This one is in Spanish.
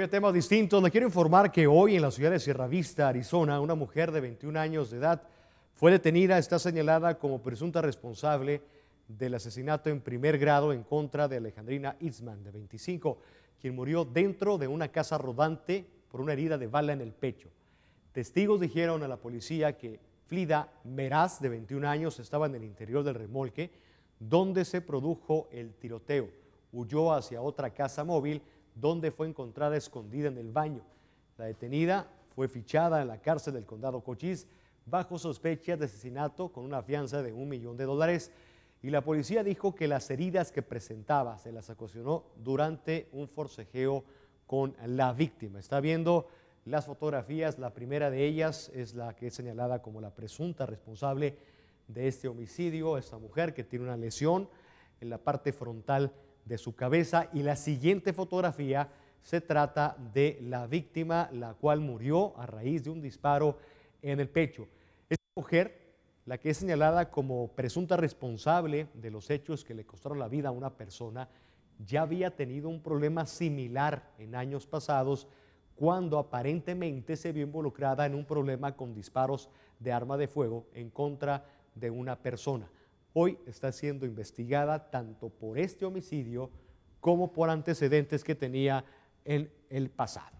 Voy temas distintos. Le quiero informar que hoy en la ciudad de Sierra Vista, Arizona, una mujer de 21 años de edad fue detenida, está señalada como presunta responsable del asesinato en primer grado en contra de Alejandrina Itzman, de 25, quien murió dentro de una casa rodante por una herida de bala en el pecho. Testigos dijeron a la policía que Flida Meraz, de 21 años, estaba en el interior del remolque donde se produjo el tiroteo. Huyó hacia otra casa móvil donde fue encontrada escondida en el baño. La detenida fue fichada en la cárcel del condado Cochise bajo sospecha de asesinato con una fianza de un millón de dólares y la policía dijo que las heridas que presentaba se las ocasionó durante un forcejeo con la víctima. Está viendo las fotografías, la primera de ellas es la que es señalada como la presunta responsable de este homicidio, esta mujer que tiene una lesión en la parte frontal de su cabeza y la siguiente fotografía se trata de la víctima, la cual murió a raíz de un disparo en el pecho. Esta mujer, la que es señalada como presunta responsable de los hechos que le costaron la vida a una persona, ya había tenido un problema similar en años pasados cuando aparentemente se vio involucrada en un problema con disparos de arma de fuego en contra de una persona hoy está siendo investigada tanto por este homicidio como por antecedentes que tenía en el pasado.